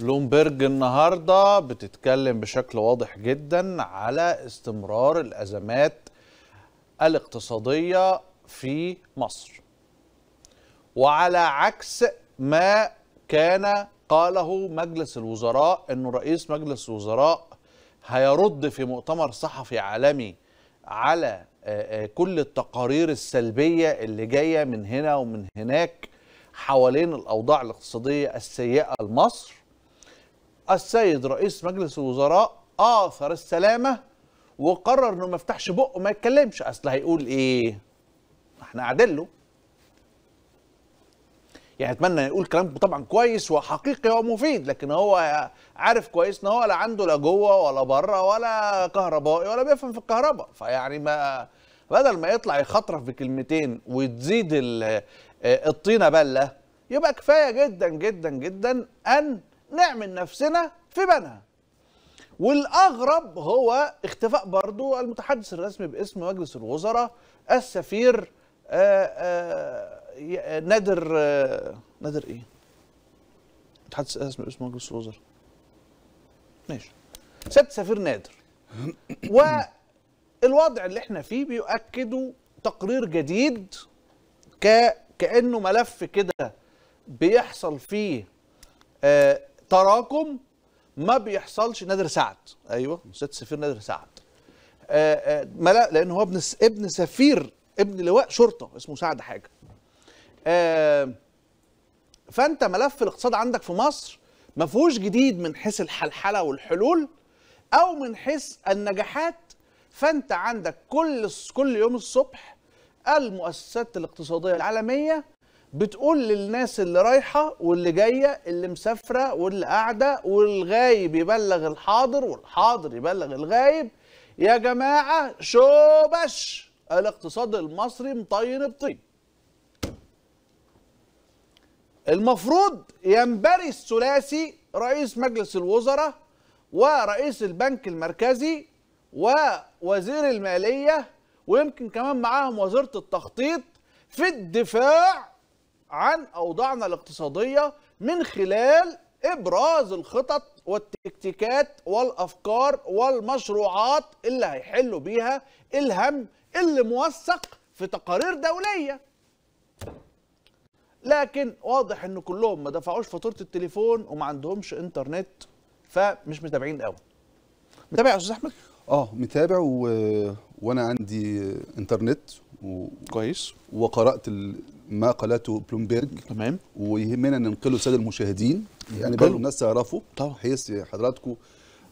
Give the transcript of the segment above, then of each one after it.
بلومبرج النهارده بتتكلم بشكل واضح جدا على استمرار الازمات الاقتصاديه في مصر وعلى عكس ما كان قاله مجلس الوزراء انه رئيس مجلس الوزراء هيرد في مؤتمر صحفي عالمي على آه، آه، كل التقارير السلبيه اللي جايه من هنا ومن هناك حوالين الاوضاع الاقتصاديه السيئه لمصر السيد رئيس مجلس الوزراء آثر السلامة وقرر إنه ما يفتحش بقه ما يتكلمش أصل هيقول إيه؟ إحنا قاعدين له يعني اتمنى يقول كلام طبعا كويس وحقيقي ومفيد لكن هو عارف كويس ان هو لا عنده لا جوه ولا بره ولا كهربائي ولا بيفهم في الكهرباء فيعني ما بدل ما يطلع يخطرف بكلمتين وتزيد الطينه بله يبقى كفايه جدا جدا جدا ان نعمل نفسنا في بنها والاغرب هو اختفاء برضو المتحدث الرسمي باسم مجلس الوزراء السفير آه، آه، نادر آه، نادر ايه متحدث الرسمي باسم مجلس الوزراء ماشي سياده السفير نادر والوضع اللي احنا فيه بيؤكده تقرير جديد ك كانه ملف كده بيحصل فيه تراكم ما بيحصلش نادر سعد ايوه استاذ سفير نادر سعد آه، آه، ما لا لان هو ابن ابن سفير ابن لواء شرطه اسمه سعد حاجه آه، فانت ملف الاقتصاد عندك في مصر ما فيهوش جديد من حيث الحلحله والحلول او من حيث النجاحات فانت عندك كل كل يوم الصبح المؤسسات الاقتصاديه العالميه بتقول للناس اللي رايحه واللي جايه اللي مسافره واللي قاعده والغايب يبلغ الحاضر والحاضر يبلغ الغايب يا جماعه شوبش الاقتصاد المصري مطين بطين المفروض ينبري الثلاثي رئيس مجلس الوزراء ورئيس البنك المركزي ووزير الماليه ويمكن كمان معاهم وزيره التخطيط في الدفاع عن اوضاعنا الاقتصاديه من خلال ابراز الخطط والتكتيكات والافكار والمشروعات اللي هيحلوا بيها الهم اللي موثق في تقارير دوليه لكن واضح ان كلهم ما دفعوش فاتوره التليفون وما عندهمش انترنت فمش متابعين قوي متابع يا استاذ احمد اه متابع و... وانا عندي انترنت و... كويس وقرات ما قالته بلومبيرج تمام ويهمنا ننقله للساده المشاهدين يعني برضه الناس تعرفه طبعا حيث حضراتكم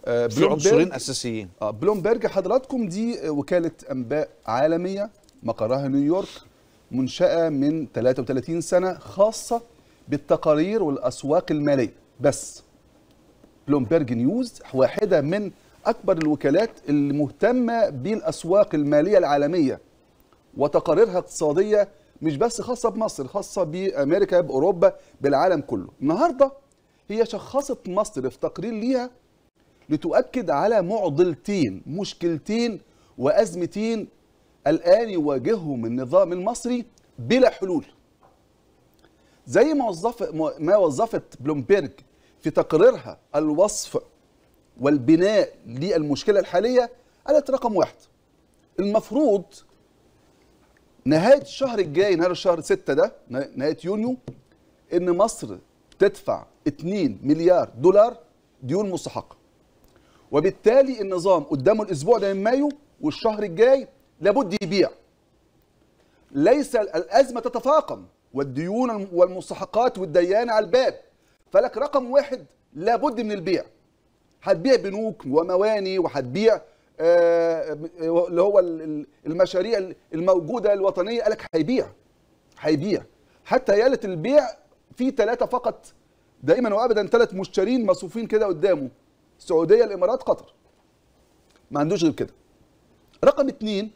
آه في عنصرين اساسيين اه بلومبيرج حضراتكم دي وكاله انباء عالميه مقرها نيويورك منشاه من 33 سنه خاصه بالتقارير والاسواق الماليه بس بلومبيرج نيوز واحده من اكبر الوكالات المهتمه بالاسواق الماليه العالميه وتقاريرها اقتصاديه مش بس خاصه بمصر خاصه بامريكا باوروبا بالعالم كله النهارده هي شخصت مصر في تقرير ليها لتؤكد على معضلتين مشكلتين وازمتين الان يواجههم النظام المصري بلا حلول زي ما وظف ما وظفت بلومبيرج في تقريرها الوصف والبناء للمشكله الحاليه قالت رقم واحد المفروض نهايه الشهر الجاي نهايه شهر 6 ده نهايه يونيو ان مصر تدفع 2 مليار دولار ديون مستحقه وبالتالي النظام قدامه الاسبوع ده من مايو والشهر الجاي لابد يبيع ليس الازمه تتفاقم والديون والمستحقات والديان على الباب فلك رقم واحد لابد من البيع هتبيع بنوك ومواني وهتبيع آه، آه، اللي هو المشاريع الموجوده الوطنيه قال لك هيبيع هيبيع حتى ياله البيع في ثلاثه فقط دائما وابدا ثلاث مشترين مصفوفين كده قدامه السعوديه الامارات قطر ما عندوش غير كده رقم اثنين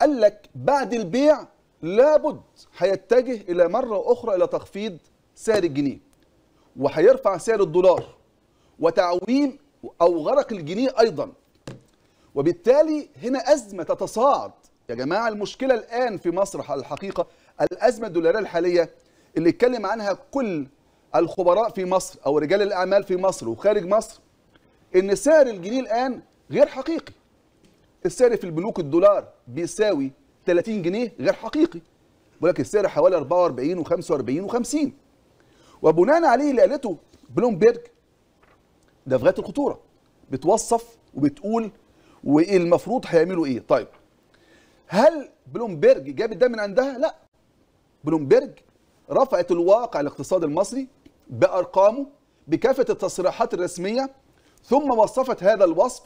قال لك بعد البيع لابد هيتجه الى مره اخرى الى تخفيض سعر الجنيه وهيرفع سعر الدولار وتعويم او غرق الجنيه ايضا وبالتالي هنا أزمة تتصاعد يا جماعة المشكلة الآن في مصر الحقيقة الأزمة الدولارية الحالية اللي اتكلم عنها كل الخبراء في مصر أو رجال الأعمال في مصر وخارج مصر إن سعر الجنيه الآن غير حقيقي السعر في البنوك الدولار بيساوي 30 جنيه غير حقيقي ولكن السعر حوالي 44 و45 و50 وبناء عليه اللي قالته بلومبيرج دفغات الخطوره بتوصف وبتقول والمفروض هيعملوا ايه طيب هل بلومبرج جابت ده من عندها لا بلومبرج رفعت الواقع الاقتصادي المصري بارقامه بكافه التصريحات الرسميه ثم وصفت هذا الوصف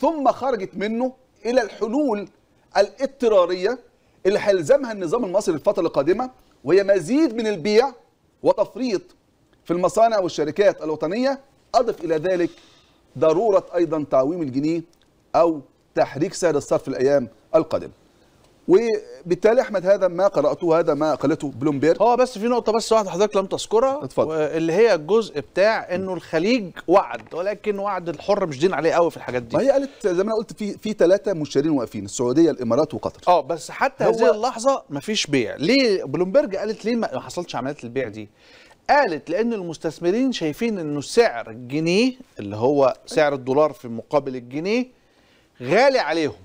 ثم خرجت منه الى الحلول الاضطراريه اللي هيلزمها النظام المصري الفتره القادمه وهي مزيد من البيع وتفريط في المصانع والشركات الوطنيه اضف الى ذلك ضروره ايضا تعويم الجنيه أو تحريك سعر الصرف في الأيام القادمة وبالتالي احمد هذا ما قراته هذا ما قالته بلومبيرج هو بس في نقطه بس واحده حضرتك لم تذكرها اتفضل اللي هي الجزء بتاع انه الخليج وعد ولكن وعد الحر مش دين عليه قوي في الحاجات دي ما هي قالت زي ما انا قلت في في ثلاثه مشترين واقفين السعوديه الامارات وقطر اه بس حتى هذه اللحظه ما فيش بيع ليه بلومبيرج قالت ليه ما حصلتش عمليات البيع دي قالت لان المستثمرين شايفين انه سعر الجنيه اللي هو سعر الدولار في مقابل الجنيه غالي عليهم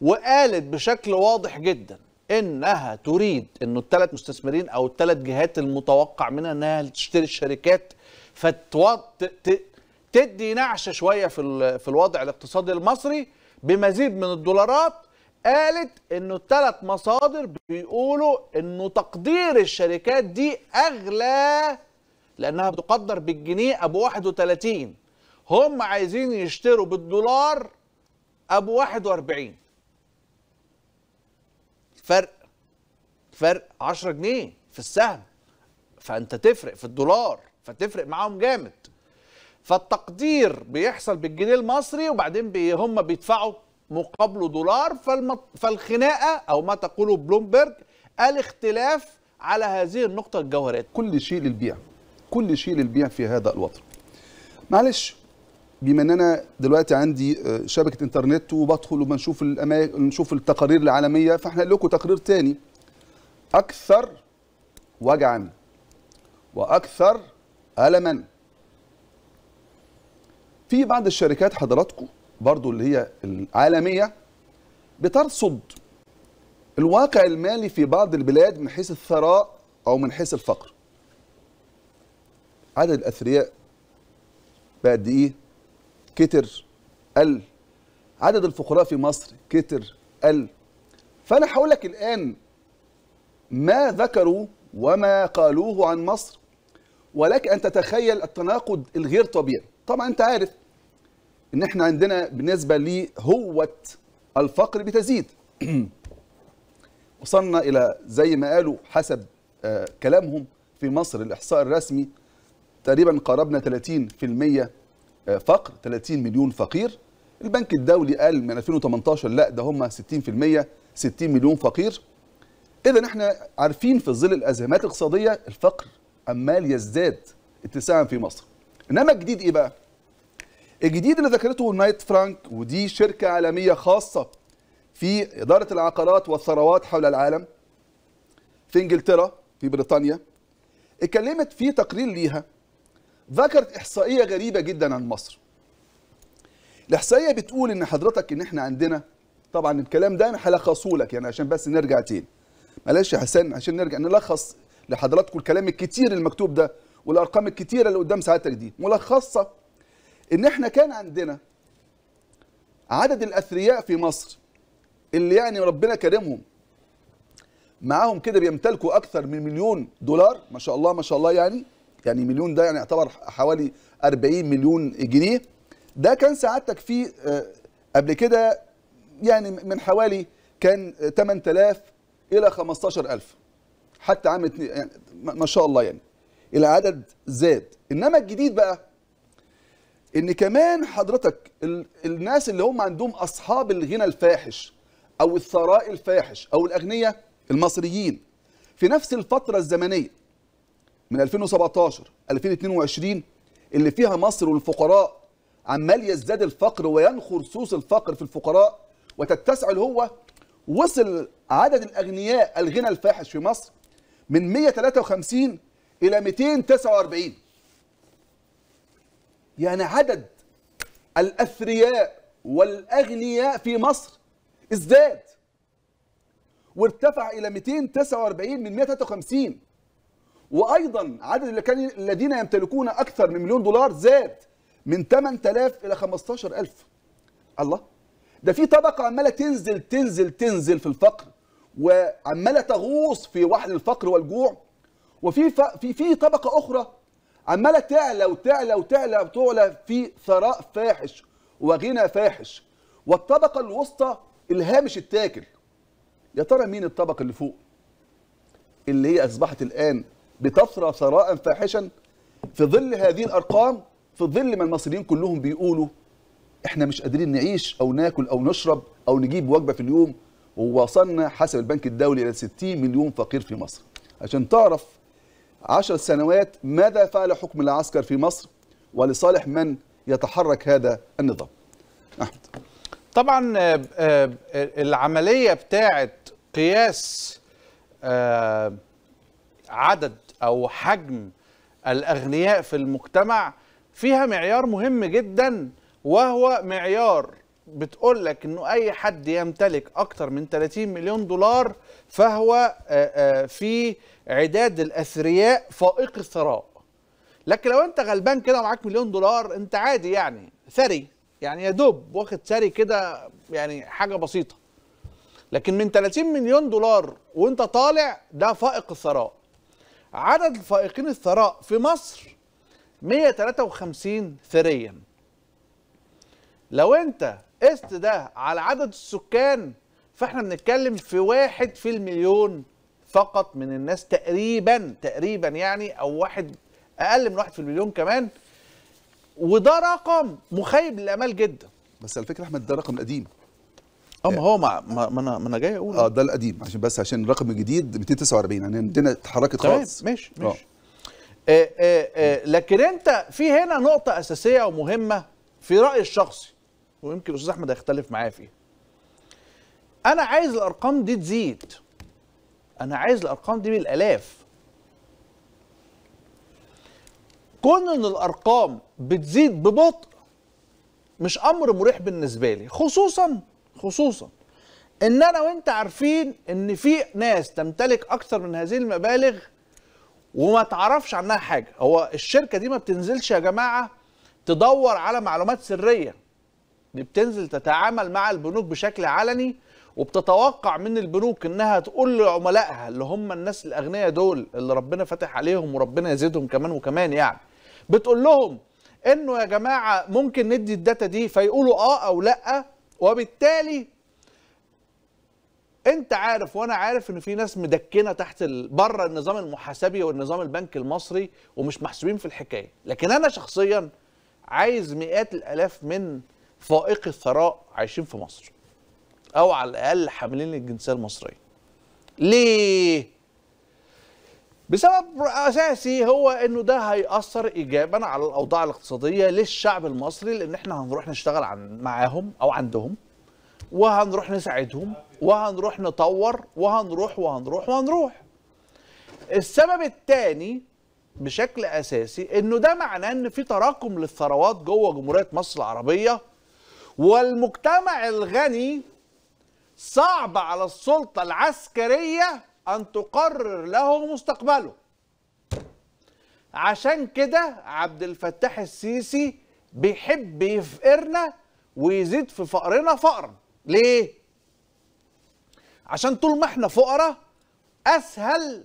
وقالت بشكل واضح جدا انها تريد انه الثلاث مستثمرين او الثلاث جهات المتوقع منها انها تشتري الشركات فتدي نعشه شويه في في الوضع الاقتصادي المصري بمزيد من الدولارات قالت انه الثلاث مصادر بيقولوا انه تقدير الشركات دي اغلى لانها بتقدر بالجنيه ابو 31 هم عايزين يشتروا بالدولار ابو 41 فرق فرق 10 جنيه في السهم فانت تفرق في الدولار فتفرق معاهم جامد فالتقدير بيحصل بالجنيه المصري وبعدين بي هم بيدفعوا مقابله دولار فالخناقه او ما تقوله بلومبرج الاختلاف على هذه النقطه الجوهريه كل شيء للبيع كل شيء للبيع في هذا الوطن معلش بما ان انا دلوقتي عندي آه، شبكه انترنت وبدخل وبنشوف الاماكن نشوف التقارير العالميه فاحنا لكم تقرير ثاني اكثر وجعا واكثر الما في بعض الشركات حضراتكم برضو اللي هي العالميه بترصد الواقع المالي في بعض البلاد من حيث الثراء او من حيث الفقر عدد الاثرياء بقد ايه كتر قل عدد الفقراء في مصر كتر قل فأنا هقول لك الآن ما ذكروا وما قالوه عن مصر ولك أن تتخيل التناقض الغير طبيعي طبعا أنت عارف إن إحنا عندنا بالنسبة لهوة الفقر بتزيد وصلنا إلى زي ما قالوا حسب آه، كلامهم في مصر الإحصاء الرسمي تقريبا قربنا 30% فقر 30 مليون فقير البنك الدولي قال من 2018 لا ده هم 60% 60 مليون فقير اذا احنا عارفين في ظل الازمات الاقتصاديه الفقر عمال يزداد اتساعا في مصر انما الجديد ايه بقى الجديد اللي ذكرته نايت فرانك ودي شركه عالميه خاصه في اداره العقارات والثروات حول العالم في انجلترا في بريطانيا اتكلمت في تقرير ليها ذكرت احصائيه غريبه جدا عن مصر الاحصائيه بتقول ان حضرتك ان احنا عندنا طبعا الكلام ده انا هلخصه لك يعني عشان بس نرجع تاني معلش يا حسن عشان نرجع نلخص لحضراتكم الكلام الكتير المكتوب ده والارقام الكتيره اللي قدام ساعتك دي ملخصه ان احنا كان عندنا عدد الاثرياء في مصر اللي يعني ربنا كرمهم معاهم كده بيمتلكوا اكثر من مليون دولار ما شاء الله ما شاء الله يعني يعني مليون ده يعني يعتبر حوالي 40 مليون جنيه ده كان سعادتك فيه آه، قبل كده يعني من حوالي كان 8000 الى 15000 حتى عام يعني ما شاء الله يعني العدد زاد انما الجديد بقى ان كمان حضرتك الناس اللي هم عندهم اصحاب الغنى الفاحش او الثراء الفاحش او الاغنياء المصريين في نفس الفتره الزمنيه من 2017 2022 اللي فيها مصر والفقراء عمال يزداد الفقر وينخر سوس الفقر في الفقراء وتتسع الهوة وصل عدد الأغنياء الغنى الفاحش في مصر من 153 إلى 249 يعني عدد الأثرياء والأغنياء في مصر ازداد وارتفع إلى 249 من 153 وايضا عدد الذين يمتلكون اكثر من مليون دولار زاد من 8000 الى 15000 الله ده في طبقه عماله تنزل تنزل تنزل في الفقر وعماله تغوص في وحل الفقر والجوع وفي في في طبقه اخرى عماله تعلى وتعلى وتعلى وتعلى في ثراء فاحش وغنى فاحش والطبقه الوسطى الهامش التاكل يا ترى مين الطبقه اللي فوق اللي هي اصبحت الان بتثرى ثراء فاحشا في ظل هذه الارقام في ظل ما المصريين كلهم بيقولوا احنا مش قادرين نعيش او ناكل او نشرب او نجيب وجبه في اليوم ووصلنا حسب البنك الدولي الى 60 مليون فقير في مصر عشان تعرف 10 سنوات ماذا فعل حكم العسكر في مصر ولصالح من يتحرك هذا النظام احمد طبعا آه، آه، العمليه بتاعه قياس آه، عدد أو حجم الأغنياء في المجتمع فيها معيار مهم جدا وهو معيار بتقول لك انه اي حد يمتلك اكتر من 30 مليون دولار فهو في عداد الاثرياء فائق الثراء لكن لو انت غلبان كده ومعاك مليون دولار انت عادي يعني ثري يعني يا دوب واخد ثري كده يعني حاجه بسيطه لكن من 30 مليون دولار وانت طالع ده فائق الثراء عدد الفائقين الثراء في مصر 153 ثريا لو انت قست ده على عدد السكان فاحنا بنتكلم في واحد في المليون فقط من الناس تقريبا تقريبا يعني او واحد اقل من واحد في المليون كمان وده رقم مخيب للامال جدا بس على فكره احمد ده رقم قديم اه ما هو ما ما انا ما انا جاي اقول اه ده القديم عشان بس عشان الرقم الجديد 249 يعني الدنيا اتحركت خالص ماشي ماشي اه. ماشي آه آه آه لكن انت في هنا نقطه اساسيه ومهمه في رايي الشخصي ويمكن الاستاذ احمد هيختلف معايا فيها انا عايز الارقام دي تزيد انا عايز الارقام دي بالالاف كون ان الارقام بتزيد ببطء مش امر مريح بالنسبه لي خصوصا خصوصا ان انا وانت عارفين ان في ناس تمتلك اكثر من هذه المبالغ وما تعرفش عنها حاجه هو الشركه دي ما بتنزلش يا جماعه تدور على معلومات سريه دي بتنزل تتعامل مع البنوك بشكل علني وبتتوقع من البنوك انها تقول لعملائها اللي هم الناس الاغنياء دول اللي ربنا فاتح عليهم وربنا يزيدهم كمان وكمان يعني بتقول لهم انه يا جماعه ممكن ندي الداتا دي فيقولوا اه او لا وبالتالي انت عارف وانا عارف ان في ناس مدكنه تحت بره النظام المحاسبي والنظام البنكي المصري ومش محسوبين في الحكايه لكن انا شخصيا عايز مئات الالاف من فائقي الثراء عايشين في مصر او على الاقل حاملين الجنسيه المصريه ليه بسبب اساسي هو انه ده هياثر ايجابا على الاوضاع الاقتصاديه للشعب المصري لان احنا هنروح نشتغل عن معاهم او عندهم وهنروح نساعدهم وهنروح نطور وهنروح وهنروح وهنروح السبب الثاني بشكل اساسي انه ده معناه ان في تراكم للثروات جوه جمهوريه مصر العربيه والمجتمع الغني صعب على السلطه العسكريه أن تقرر له مستقبله عشان كده عبد الفتاح السيسي بيحب يفقرنا ويزيد في فقرنا فقرا ليه؟ عشان طول ما احنا فقراء أسهل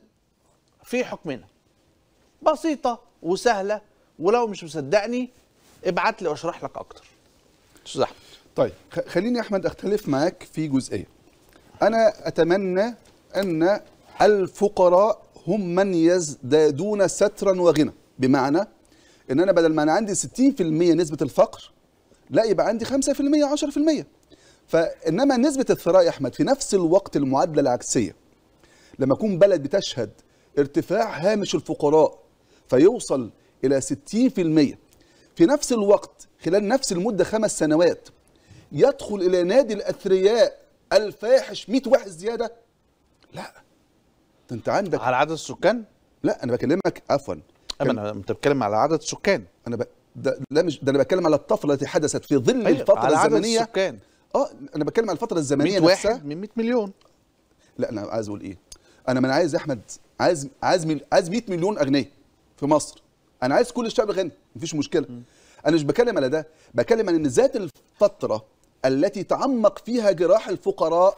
في حكمنا بسيطة وسهلة ولو مش مصدقني ابعت لي واشرح لك أكتر أستاذ أحمد طيب خليني يا أحمد أختلف معاك في جزئية أنا أتمنى أن الفقراء هم من يزدادون سترا وغنى بمعنى ان انا بدل ما انا عندي 60% نسبه الفقر لا يبقى عندي 5% 10% فانما نسبه الثراء يا احمد في نفس الوقت المعادله العكسيه لما يكون بلد بتشهد ارتفاع هامش الفقراء فيوصل الى 60% في نفس الوقت خلال نفس المده خمس سنوات يدخل الى نادي الاثرياء الفاحش 100 واحد زياده لا ده انت عندك على عدد السكان لا انا بكلمك عفوا انا انت بتتكلم على عدد السكان انا ب... ده لا مش ده انا بتكلم على الطفره التي حدثت في ظل أيوة. الفتره على الزمنيه عدد السكان اه انا بتكلم على الفتره الزمنيه 100 نفسها واحد من 100 مليون لا انا عايز اقول ايه انا ما انا عايز احمد عايز عايز عايز 100 مليون اغنياء في مصر انا عايز كل الشعب غني مفيش مشكله م. انا مش بكلم على ده بكلم عن ان ذات الفتره التي تعمق فيها جراح الفقراء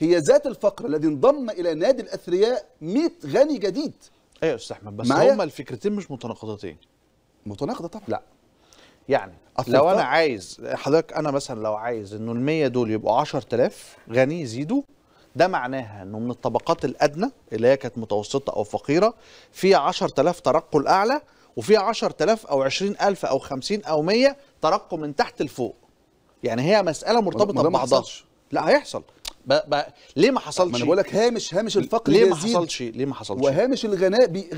هي ذات الفقر الذي انضم الى نادي الاثرياء 100 غني جديد ايوه يا استاذ احمد بس هما الفكرتين مش متناقضتين متناقضه طبعا لا يعني لو انا عايز حضرتك انا مثلا لو عايز انه ال100 دول يبقوا 10000 غني يزيدوا ده معناها انه من الطبقات الادنى اللي هي كانت متوسطه او فقيره في 10000 ترقل اعلى وفي 10000 او 20000 او 50 او 100 ترقوا من تحت لفوق يعني هي مساله مرتبطه ببعضها لا هيحصل بقى بقى ليه ما حصلش؟ ما انا بقول لك هامش هامش الفقر ليه ما حصلش؟ ليه ما حصلش؟ وهامش الغناء بي...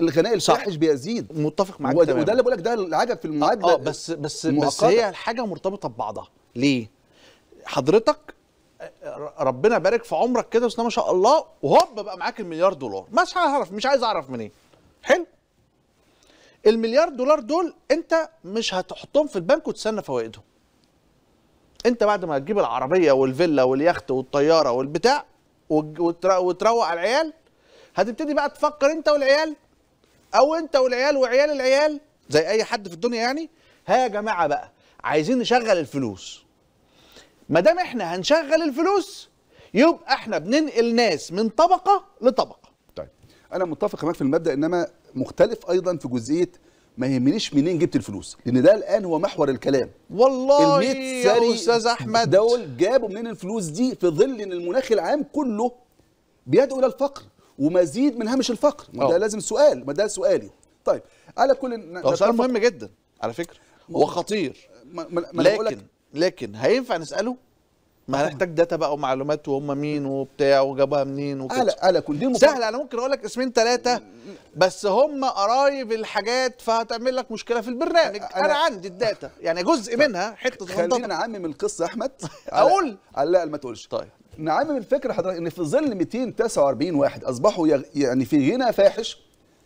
الغناء الفاحش بيزيد متفق معاك وده, وده اللي بقول لك ده العجب في المعادله اه, آه، بس بس مؤقتة. بس هي الحاجه مرتبطه ببعضها ليه؟ حضرتك ربنا يبارك في عمرك كده بس ما شاء الله وهوب بقى معاك المليار دولار مش هعرف مش عايز اعرف منين إيه. حلو المليار دولار دول انت مش هتحطهم في البنك وتستنى فوائدهم انت بعد ما تجيب العربيه والفيلا واليخت والطياره والبتاع وتروق على العيال هتبتدي بقى تفكر انت والعيال او انت والعيال وعيال العيال زي اي حد في الدنيا يعني ها يا جماعه بقى عايزين نشغل الفلوس ما دام احنا هنشغل الفلوس يبقى احنا بننقل ناس من طبقه لطبقه طيب انا متفق معاك في المبدا انما مختلف ايضا في جزئيه ما يهمنيش منين جبت الفلوس لان ده الان هو محور الكلام والله يا استاذ احمد دول جابوا منين الفلوس دي في ظل ان المناخ العام كله بيدعو الى الفقر ومزيد من هامش الفقر ما ده آه. لازم سؤال ما ده سؤالي طيب على كل ده سؤال مهم جدا على فكره وخطير ما ما لكن لكن هينفع نساله ما هنحتاج داتا بقى ومعلومات وهم مين وبتاع وجابوها منين وكده على على كل دي سهل انا ممكن اقول لك اسمين ثلاثه بس هم قرايب الحاجات فهتعمل لك مشكله في البرنامج انا, أنا عندي الداتا يعني جزء طيب. منها حته خلينا نعمم القصه يا احمد اقول لا ما تقولش طيب نعمم الفكره حضرتك ان في ظل 249 واحد اصبحوا يعني في غنى فاحش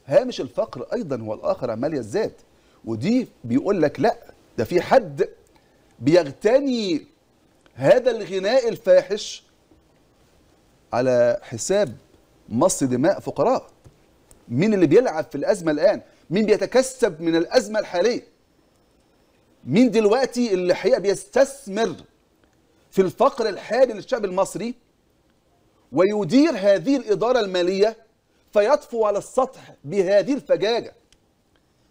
هامش الفقر ايضا هو الاخر عمال يزداد ودي بيقول لك لا ده في حد بيغتني هذا الغناء الفاحش على حساب مص دماء فقراء مين اللي بيلعب في الأزمة الآن مين بيتكسب من الأزمة الحالية مين دلوقتي اللي حقيقة بيستثمر في الفقر الحالي للشعب المصري ويدير هذه الإدارة المالية فيطفو على السطح بهذه الفجاجة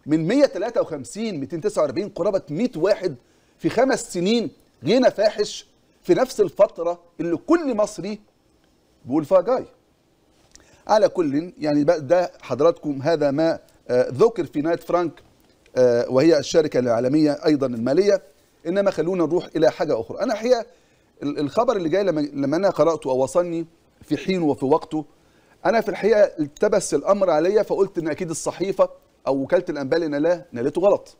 من 153 249 قرابة 100 واحد في خمس سنين غنى فاحش في نفس الفترة اللي كل مصري بيقول فيها جاي على كل يعني ده حضراتكم هذا ما آه، ذكر في نايت فرانك آه، وهي الشركة العالمية أيضا المالية إنما خلونا نروح إلى حاجة أخرى أنا حقيقة الخبر اللي جاي لما, لما أنا قرأته أو وصلني في حينه وفي وقته أنا في الحقيقة التبس الأمر عليا فقلت إن أكيد الصحيفة أو وكالة الأنباء اللي نالته غلط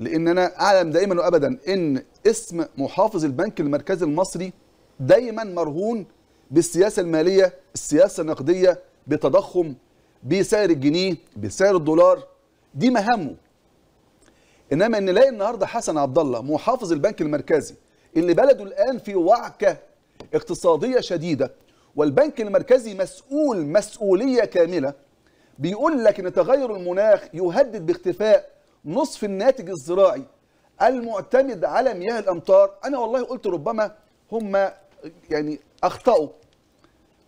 لان انا اعلم دائما وابدا ان اسم محافظ البنك المركزي المصري دايما مرهون بالسياسه الماليه السياسه النقديه بتضخم بسعر الجنيه بسعر الدولار دي مهامه انما ان نلاقي النهارده حسن عبد الله محافظ البنك المركزي اللي بلده الان في وعكه اقتصاديه شديده والبنك المركزي مسؤول مسؤوليه كامله بيقول لك ان تغير المناخ يهدد باختفاء نصف الناتج الزراعي المعتمد على مياه الامطار انا والله قلت ربما هم يعني اخطاوا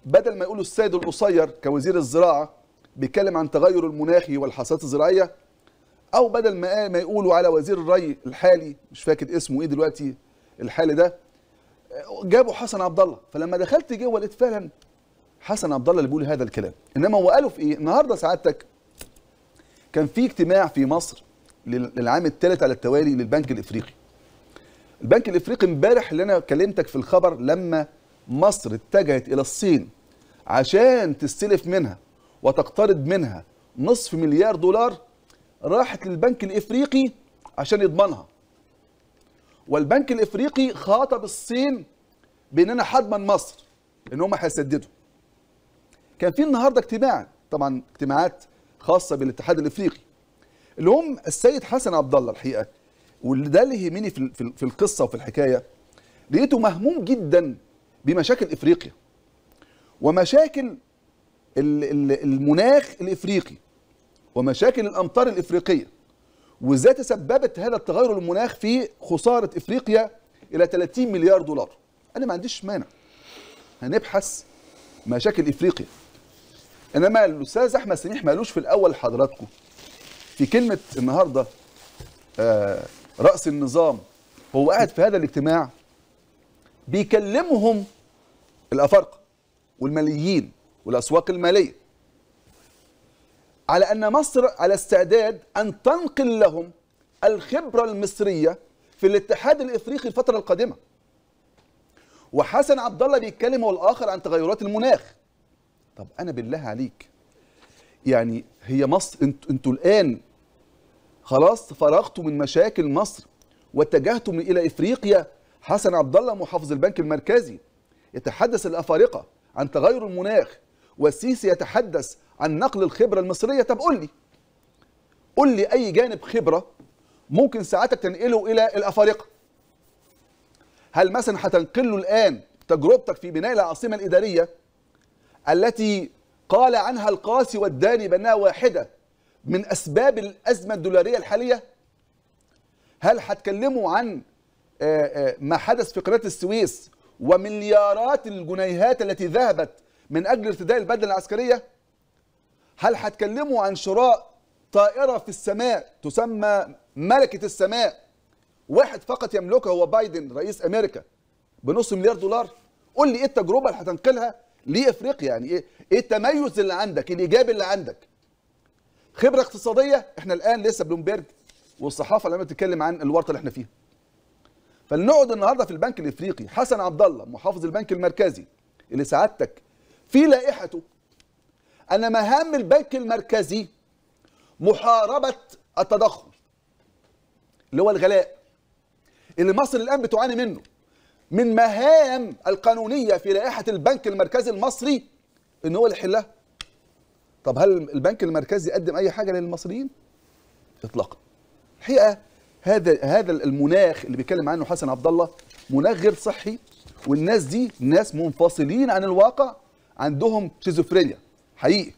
بدل ما يقولوا السيد القصير كوزير الزراعه بيتكلم عن تغير المناخي والحصاد الزراعيه او بدل ما ما يقولوا على وزير الري الحالي مش فاكر اسمه ايه دلوقتي الحالي ده جابوا حسن عبد الله فلما دخلت جوه لقيت فعلا حسن عبد الله اللي بيقول هذا الكلام انما هو قاله في ايه النهارده سعادتك كان في اجتماع في مصر للعام الثالث على التوالي للبنك الافريقي البنك الافريقي امبارح اللي انا كلمتك في الخبر لما مصر اتجهت الى الصين عشان تستلف منها وتقترض منها نصف مليار دولار راحت للبنك الافريقي عشان يضمنها والبنك الافريقي خاطب الصين بان انا هضمن مصر ان هم هيسددوا كان في النهارده اجتماع طبعا اجتماعات خاصه بالاتحاد الافريقي اللي هم السيد حسن عبد الله الحقيقه واللي ده اللي يهمني في, في القصه وفي الحكايه لقيته مهموم جدا بمشاكل افريقيا ومشاكل المناخ الافريقي ومشاكل الامطار الافريقيه وازاي تسببت هذا التغير المناخ في خساره افريقيا الى 30 مليار دولار انا ما عنديش مانع هنبحث مشاكل افريقيا انما الاستاذ احمد سميح مالوش في الاول حضراتكم في كلمه النهارده آه، راس النظام هو قاعد في هذا الاجتماع بيكلمهم الافارقه والماليين والاسواق الماليه على ان مصر على استعداد ان تنقل لهم الخبره المصريه في الاتحاد الافريقي الفتره القادمه وحسن عبد الله بيتكلم هو الاخر عن تغيرات المناخ طب انا بالله عليك يعني هي مصر انتوا انتوا الان خلاص فرغت من مشاكل مصر واتجهت الى افريقيا حسن عبد الله محافظ البنك المركزي يتحدث الافارقه عن تغير المناخ والسيسي يتحدث عن نقل الخبره المصريه طب قول لي قول لي اي جانب خبره ممكن ساعتك تنقله الى الافارقه هل مثلا هتنقل له الان تجربتك في بناء العاصمه الاداريه التي قال عنها القاسي والداني بانها واحده من اسباب الازمه الدولاريه الحاليه هل هتكلموا عن آه، آه، ما حدث في قناه السويس ومليارات الجنيهات التي ذهبت من اجل ارتداء البدله العسكريه هل هتكلموا عن شراء طائره في السماء تسمى ملكه السماء واحد فقط يملكها هو بايدن رئيس امريكا بنص مليار دولار قول لي ايه التجربه اللي هتنقلها لافريقيا يعني ايه ايه التميز اللي عندك إيه الايجابي اللي عندك خبره اقتصاديه احنا الان لسه بلومبرج والصحافه لما بتتكلم عن الورطه اللي احنا فيها فلنقعد النهارده في البنك الافريقي حسن عبد الله محافظ البنك المركزي اللي سعادتك في لائحته ان مهام البنك المركزي محاربه التضخم اللي هو الغلاء اللي مصر الان بتعاني منه من مهام القانونيه في لائحه البنك المركزي المصري ان هو اللي يحلها طب هل البنك المركزي قدم اي حاجه للمصريين اطلاقا الحقيقه هذا هذا المناخ اللي بيتكلم عنه حسن عبد الله مناخ غير صحي والناس دي ناس منفصلين عن الواقع عندهم شيزوفرينيا حقيقي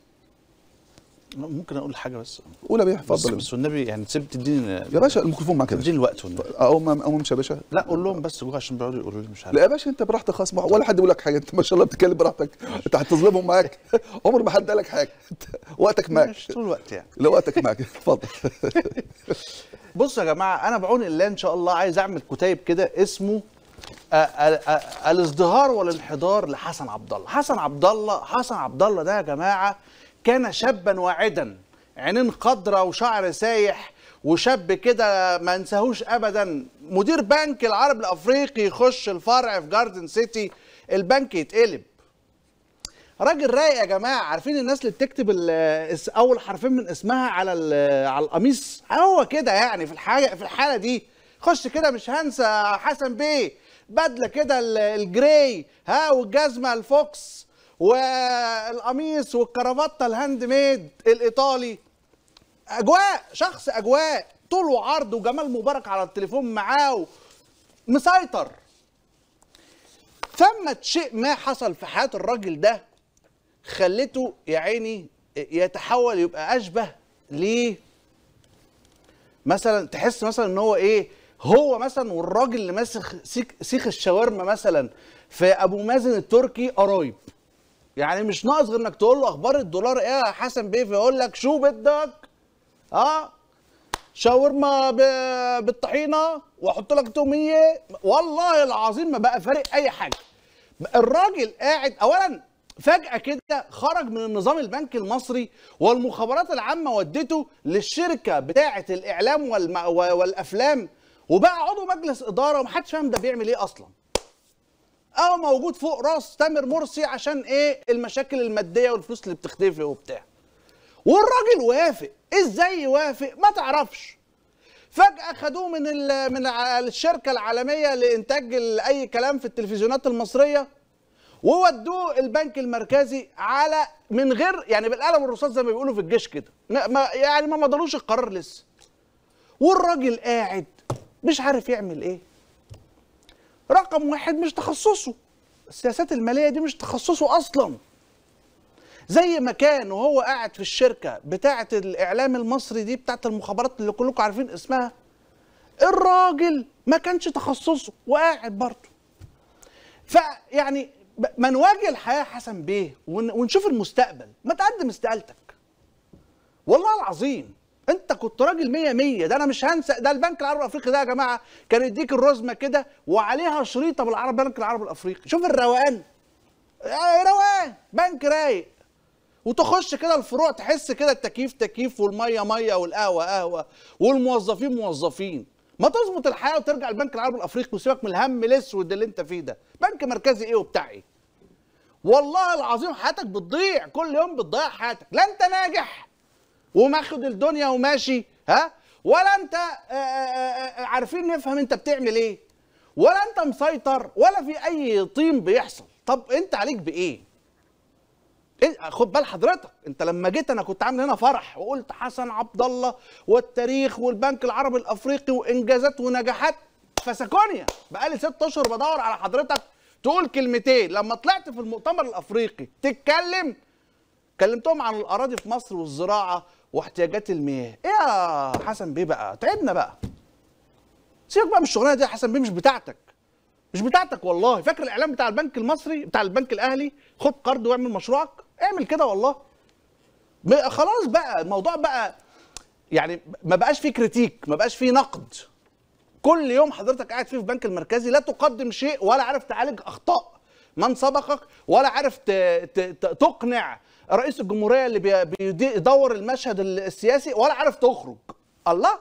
ممكن اقول حاجه بس قول يا بيه اتفضل بس, والنبي يعني سيب تديني يا باشا الميكروفون معاك تديني الوقت والنبي اقوم اقوم يا باشا لا قول لهم بس جوه عشان بيقعدوا يقولوا لي مش عارف لا يا باشا انت براحتك خلاص ولا حد يقول لك حاجه انت ما شاء الله بتتكلم براحتك انت هتظلمهم معاك عمر ما حد قال لك حاجه وقتك معاك مش طول الوقت يعني لا وقتك معاك اتفضل بص يا جماعه انا بعون الله ان شاء الله عايز اعمل كتيب كده اسمه آه، آه، آه، الازدهار والانحدار لحسن عبد الله حسن عبد الله حسن عبد الله ده يا جماعه كان شابا واعدا عينين قدرة وشعر سايح وشاب كده ما انساهوش ابدا مدير بنك العرب الافريقي يخش الفرع في جاردن سيتي البنك يتقلب راجل رايق يا جماعه عارفين الناس اللي بتكتب اول حرفين من اسمها على على القميص هو كده يعني في الحاجه في الحاله دي خش كده مش هنسى حسن بيه بدله كده الجراي ها والجزمه الفوكس والقميص والكرافته الهاند ميد الايطالي اجواء شخص اجواء طول وعرض وجمال مبارك على التليفون معاه مسيطر ثمة شيء ما حصل في حياة الراجل ده خلته يا عيني يتحول يبقى أشبه ليه مثلا تحس مثلا ان هو ايه هو مثلا والراجل اللي ماسك سيخ الشاورما مثلا في ابو مازن التركي قرايب يعني مش ناقص غير انك تقول له اخبار الدولار ايه يا حسن بيه فيقول لك شو بدك اه شاورما بالطحينه واحط لك توميه والله العظيم ما بقى فارق اي حاجه الراجل قاعد اولا فجاه كده خرج من النظام البنكي المصري والمخابرات العامه ودته للشركه بتاعه الاعلام والافلام وبقى عضو مجلس اداره ومحدش فاهم ده بيعمل ايه اصلا او اه موجود فوق راس تامر مرسي عشان ايه المشاكل الماديه والفلوس اللي بتختفي وبتاع والراجل وافق ازاي يوافق ما تعرفش فجاه خدوه من من الشركه العالميه لانتاج اي كلام في التلفزيونات المصريه وودوه البنك المركزي على من غير يعني بالقلم والرصاص زي ما بيقولوا في الجيش كده ما يعني ما مضلوش القرار لسه والراجل قاعد مش عارف يعمل ايه رقم واحد مش تخصصه السياسات الماليه دي مش تخصصه اصلا زي ما كان وهو قاعد في الشركه بتاعه الاعلام المصري دي بتاعه المخابرات اللي كلكم عارفين اسمها الراجل ما كانش تخصصه وقاعد برضه فيعني ما نواجه الحياه حسن بيه ونشوف المستقبل ما تقدم استقالتك والله العظيم انت كنت راجل 100 100 ده انا مش هنسى ده البنك العربي الافريقي ده يا جماعه كان يديك الرزمه كده وعليها شريطه بالعربي البنك العربي الافريقي شوف الروقان آه، روقان بنك رايق وتخش كده الفروع تحس كده التكييف تكييف والميه ميه والقهوه قهوه والموظفين موظفين ما تظبط الحياه وترجع البنك العربي الافريقي وسيبك من الهم الاسود اللي انت فيه ده بنك مركزي ايه وبتاع ايه والله العظيم حياتك بتضيع كل يوم بتضيع حياتك لا انت ناجح وماخد الدنيا وماشي ها ولا انت آه، آه، آه، عارفين نفهم انت بتعمل ايه ولا انت مسيطر ولا في اي طين بيحصل طب انت عليك بايه إيه، خد بال حضرتك انت لما جيت انا كنت عامل هنا فرح وقلت حسن عبد الله والتاريخ والبنك العربي الافريقي وانجازات ونجاحات فسكونيا بقالي ست اشهر بدور على حضرتك تقول كلمتين لما طلعت في المؤتمر الافريقي تتكلم كلمتهم عن الاراضي في مصر والزراعه واحتياجات المياه ايه يا حسن بيه بقى تعبنا بقى سيبك بقى من الشغلانه دي يا حسن بيه مش بتاعتك مش بتاعتك والله فاكر الاعلان بتاع البنك المصري بتاع البنك الاهلي خد قرض واعمل مشروعك اعمل كده والله خلاص بقى الموضوع بقى يعني ما بقاش فيه كريتيك ما بقاش فيه نقد كل يوم حضرتك قاعد فيه في البنك المركزي لا تقدم شيء ولا عارف تعالج اخطاء من سبقك ولا عارف تقنع رئيس الجمهوريه اللي بيدور المشهد السياسي ولا عارف تخرج الله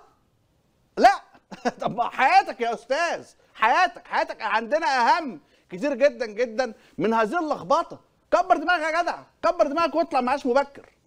لا طب ما حياتك يا استاذ حياتك حياتك عندنا اهم كتير جدا جدا من هذه اللخبطه كبر دماغك يا جدع كبر دماغك واطلع معاش مبكر